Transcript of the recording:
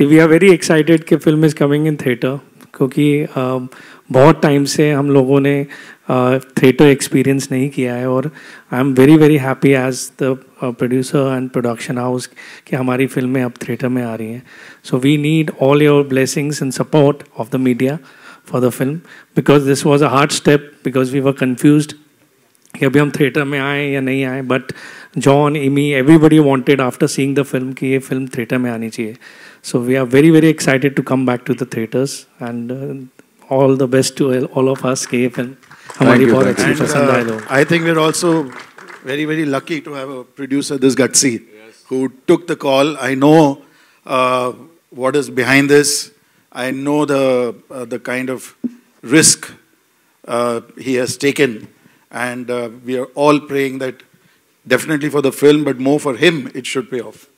C we are very excited कि film is coming in theatre क्योंकि बहुत time से हम लोगों ने थिएटर एक्सपीरियंस नहीं किया है और I am very very happy as the producer and production house कि हमारी फिल्में अब थिएटर में आ रही हैं so we need all your blessings and support of the media for the film because this was a hard step because we were confused कि अभी हम थिएटर में आए या नहीं आए but John Emmy everybody wanted after seeing the film कि ये फिल्म थिएटर में आनी चाहिए so we are very very excited to come back to the theatres and all the best to all of us कि ये film हमारी बहुत अच्छी पसंद आए लोग I think we are also very very lucky to have a producer this gutsy yes. who took the call i know uh, what is behind this i know the uh, the kind of risk uh, and uh, we are all praying that definitely for the film, but more for him, it should pay off.